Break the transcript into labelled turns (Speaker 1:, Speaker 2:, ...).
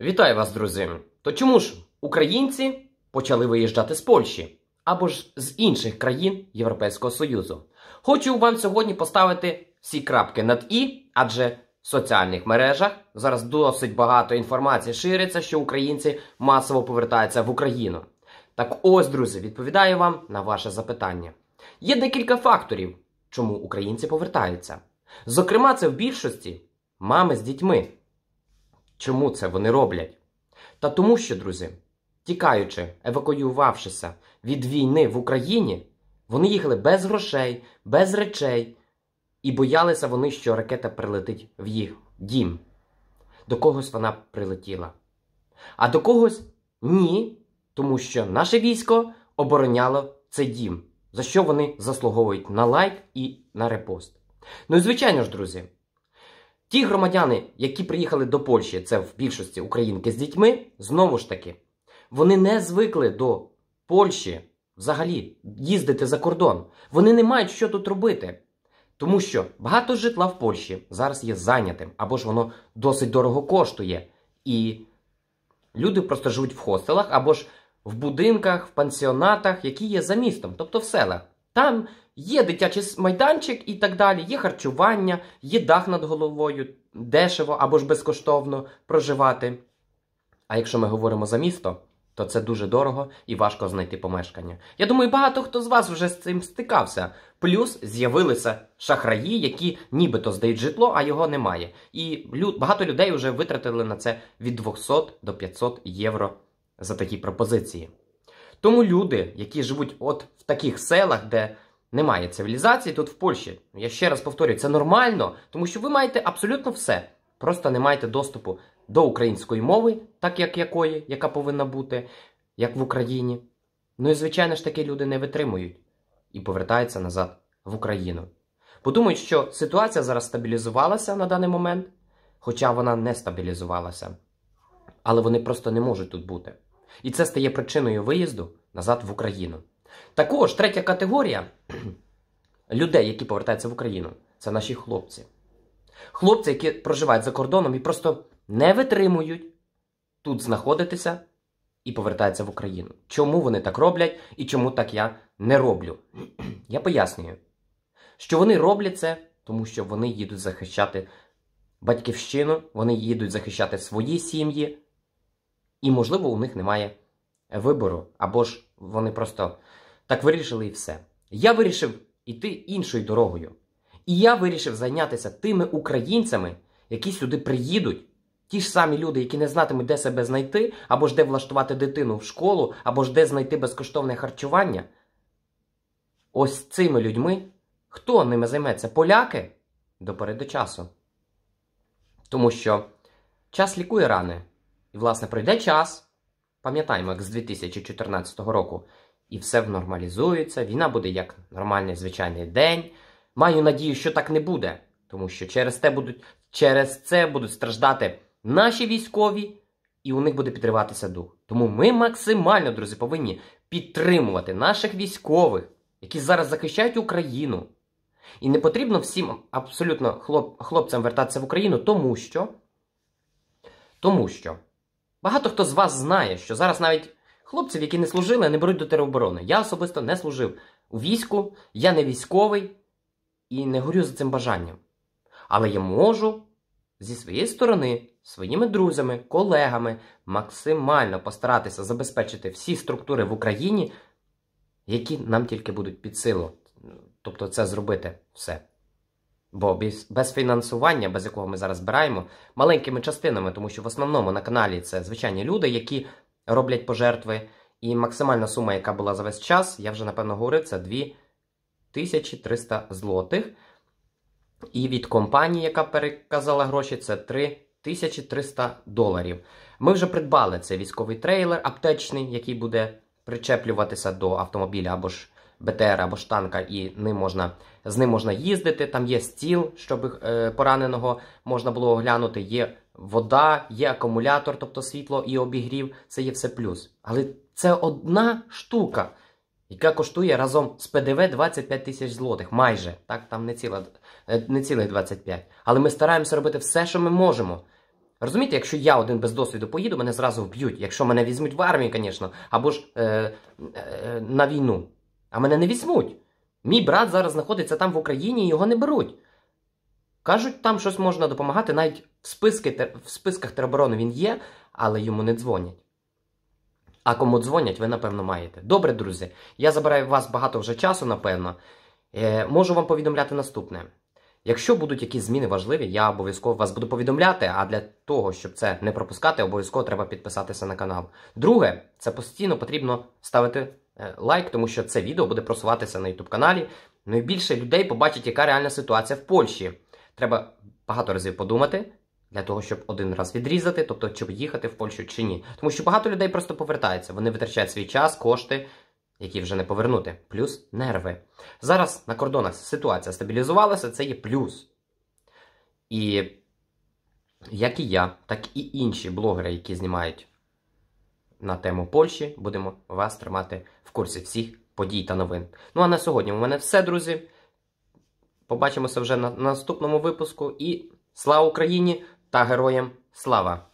Speaker 1: Вітаю вас, друзі! То чому ж українці почали виїжджати з Польщі або ж з інших країн Європейського Союзу? Хочу вам сьогодні поставити всі крапки над і, адже в соціальних мережах зараз досить багато інформації шириться, що українці масово повертаються в Україну. Так ось, друзі, відповідаю вам на ваше запитання. Є декілька факторів, чому українці повертаються. Зокрема, це в більшості мами з дітьми. Чому це вони роблять? Та тому що, друзі, тікаючи, евакуювавшися від війни в Україні, вони їхали без грошей, без речей, і боялися вони, що ракета прилетить в їх дім. До когось вона прилетіла. А до когось ні, тому що наше військо обороняло цей дім, за що вони заслуговують на лайк і на репост. Ну і звичайно ж, друзі. Ті громадяни, які приїхали до Польщі, це в більшості українки з дітьми, знову ж таки, вони не звикли до Польщі взагалі їздити за кордон. Вони не мають що тут робити. Тому що багато житла в Польщі зараз є зайнятим, або ж воно досить дорого коштує. І люди просто живуть в хостелах або ж в будинках, в пансіонатах, які є за містом, тобто в селах. Там є дитячий майданчик і так далі, є харчування, є дах над головою, дешево або ж безкоштовно проживати. А якщо ми говоримо за місто, то це дуже дорого і важко знайти помешкання. Я думаю, багато хто з вас вже з цим стикався. Плюс з'явилися шахраї, які нібито здають житло, а його немає. І багато людей вже витратили на це від 200 до 500 євро за такі пропозиції. Тому люди, які живуть от в таких селах, де немає цивілізації, тут в Польщі, я ще раз повторюю, це нормально, тому що ви маєте абсолютно все. Просто не маєте доступу до української мови, так як якої, яка повинна бути, як в Україні. Ну і, звичайно ж, такі люди не витримують і повертаються назад в Україну. Подумають, що ситуація зараз стабілізувалася на даний момент, хоча вона не стабілізувалася. Але вони просто не можуть тут бути. І це стає причиною виїзду назад в Україну. Також третя категорія людей, які повертаються в Україну, це наші хлопці. Хлопці, які проживають за кордоном і просто не витримують тут знаходитися і повертаються в Україну. Чому вони так роблять і чому так я не роблю? Я пояснюю, що вони роблять це, тому що вони їдуть захищати батьківщину, вони їдуть захищати свої сім'ї, і, можливо, у них немає вибору, або ж вони просто так вирішили і все. Я вирішив іти іншою дорогою. І я вирішив зайнятися тими українцями, які сюди приїдуть. Ті ж самі люди, які не знатимуть, де себе знайти, або ж де влаштувати дитину в школу, або ж де знайти безкоштовне харчування. Ось цими людьми хто ними займеться? Поляки допереду часу. Тому що час лікує рани. І, власне, пройде час, пам'ятаємо, як з 2014 року, і все нормалізується, війна буде як нормальний звичайний день. Маю надію, що так не буде, тому що через, те будуть, через це будуть страждати наші військові, і у них буде підриватися дух. Тому ми максимально, друзі, повинні підтримувати наших військових, які зараз захищають Україну. І не потрібно всім абсолютно хлоп, хлопцям вертатися в Україну, тому що. Тому що Багато хто з вас знає, що зараз навіть хлопців, які не служили, не беруть до тероборони. Я особисто не служив у війську, я не військовий і не горю за цим бажанням. Але я можу зі своєї сторони, своїми друзями, колегами максимально постаратися забезпечити всі структури в Україні, які нам тільки будуть під силу. Тобто, це зробити все. Бо без фінансування, без якого ми зараз збираємо, маленькими частинами, тому що в основному на каналі це звичайні люди, які роблять пожертви. І максимальна сума, яка була за весь час, я вже напевно говорив, це 2300 злотих. І від компанії, яка переказала гроші, це 3300 доларів. Ми вже придбали цей військовий трейлер аптечний, який буде причеплюватися до автомобіля або ж БТР або штанка, і ним можна, з ним можна їздити. Там є стіл, щоб е, пораненого можна було оглянути. Є вода, є акумулятор, тобто світло і обігрів. Це є все плюс. Але це одна штука, яка коштує разом з ПДВ 25 тисяч злотих. Майже так, там не ціла, е, не цілих 25. Але ми стараємося робити все, що ми можемо. Розумієте, якщо я один без досвіду поїду, мене зразу вб'ють. Якщо мене візьмуть в армію, звісно, або ж е, е, на війну а мене не візьмуть. Мій брат зараз знаходиться там в Україні і його не беруть. Кажуть, там щось можна допомагати, навіть в, списки, в списках тероборони він є, але йому не дзвонять. А кому дзвонять, ви, напевно, маєте. Добре, друзі, я забираю вас багато вже часу, напевно. Е, Можу вам повідомляти наступне. Якщо будуть якісь зміни важливі, я обов'язково вас буду повідомляти, а для того, щоб це не пропускати, обов'язково треба підписатися на канал. Друге, це постійно потрібно ставити. Е, лайк, тому що це відео буде просуватися на YouTube каналі. Ну і більше людей побачить, яка реальна ситуація в Польщі. Треба багато разів подумати для того, щоб один раз відрізати, тобто щоб їхати в Польщу чи ні. Тому що багато людей просто повертаються, Вони витрачають свій час, кошти, які вже не повернути, плюс нерви. Зараз на кордонах ситуація стабілізувалася, це є плюс. І як і я, так і інші блогери, які знімають на тему Польщі. Будемо вас тримати в курсі всіх подій та новин. Ну а на сьогодні у мене все, друзі. Побачимося вже на наступному випуску. І слава Україні та героям слава!